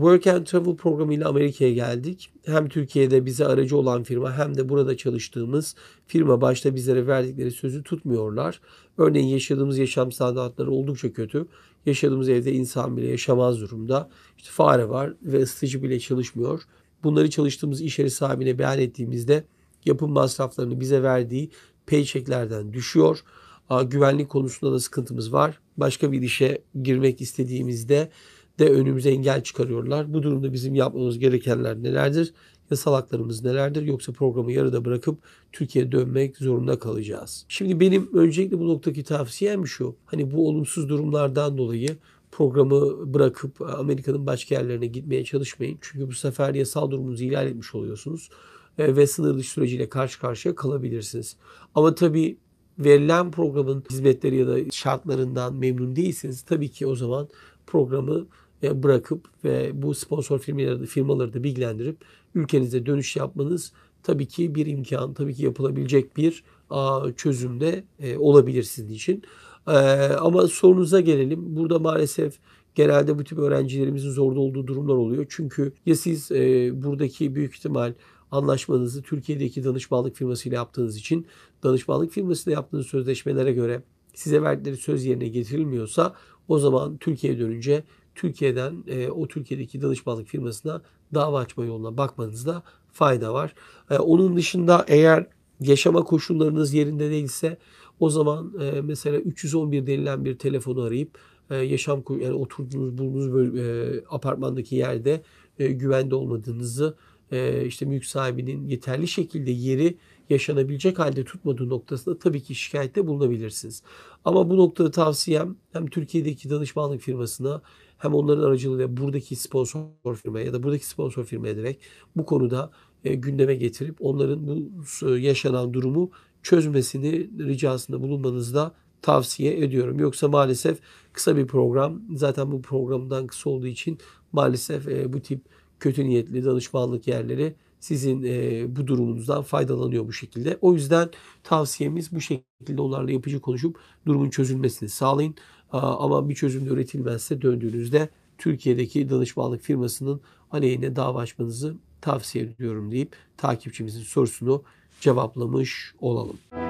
Work and Travel programıyla Amerika'ya geldik. Hem Türkiye'de bize aracı olan firma hem de burada çalıştığımız firma başta bizlere verdikleri sözü tutmuyorlar. Örneğin yaşadığımız yaşam standartları oldukça kötü. Yaşadığımız evde insan bile yaşamaz durumda. İşte fare var ve ısıtıcı bile çalışmıyor. Bunları çalıştığımız iş yeri sahibine beyan ettiğimizde yapım masraflarını bize verdiği paychecklerden düşüyor. Güvenlik konusunda da sıkıntımız var. Başka bir işe girmek istediğimizde de önümüze engel çıkarıyorlar. Bu durumda bizim yapmamız gerekenler nelerdir? Yasal haklarımız nelerdir? Yoksa programı yarıda bırakıp Türkiye'ye dönmek zorunda kalacağız. Şimdi benim öncelikle bu noktaki tavsiyem şu. Hani bu olumsuz durumlardan dolayı programı bırakıp Amerika'nın başka yerlerine gitmeye çalışmayın. Çünkü bu sefer yasal durumunuzu ihlal etmiş oluyorsunuz e, ve sınır dışı süreciyle karşı karşıya kalabilirsiniz. Ama tabii verilen programın hizmetleri ya da şartlarından memnun değilseniz tabii ki o zaman programı e, bırakıp ve bu sponsor firmaları, firmaları da bilgilendirip ülkenize dönüş yapmanız tabii ki bir imkan, tabii ki yapılabilecek bir çözüm de e, olabilir sizin için. E, ama sorunuza gelelim. Burada maalesef genelde bu tip öğrencilerimizin zorda olduğu durumlar oluyor. Çünkü ya siz buradaki büyük ihtimal anlaşmanızı Türkiye'deki danışmanlık firmasıyla yaptığınız için danışmanlık firmasıyla yaptığınız sözleşmelere göre size verdikleri söz yerine getirilmiyorsa o zaman Türkiye'ye dönünce Türkiye'den e, o Türkiye'deki danışmanlık firmasına dava açma yoluna bakmanızda fayda var. E, onun dışında eğer yaşama koşullarınız yerinde değilse o zaman e, mesela 311 denilen bir telefonu arayıp e, yaşam yani oturduğunuz bulunduğunuz böl- e, apartmandaki yerde e, güvende olmadığınızı e, işte mülk sahibinin yeterli şekilde yeri yaşanabilecek halde tutmadığı noktasında tabii ki şikayette bulunabilirsiniz. Ama bu noktada tavsiyem hem Türkiye'deki danışmanlık firmasına hem onların aracılığıyla buradaki sponsor firmaya ya da buradaki sponsor firmaya direkt bu konuda e, gündeme getirip onların bu e, yaşanan durumu çözmesini ricasında bulunmanızda tavsiye ediyorum. Yoksa maalesef kısa bir program. Zaten bu programdan kısa olduğu için maalesef bu tip kötü niyetli danışmanlık yerleri sizin e, bu durumunuzdan faydalanıyor bu şekilde. O yüzden tavsiyemiz bu şekilde onlarla yapıcı konuşup durumun çözülmesini sağlayın. Aa, ama bir çözüm de üretilmezse döndüğünüzde Türkiye'deki danışmanlık firmasının aleyhine dava açmanızı tavsiye ediyorum deyip takipçimizin sorusunu cevaplamış olalım.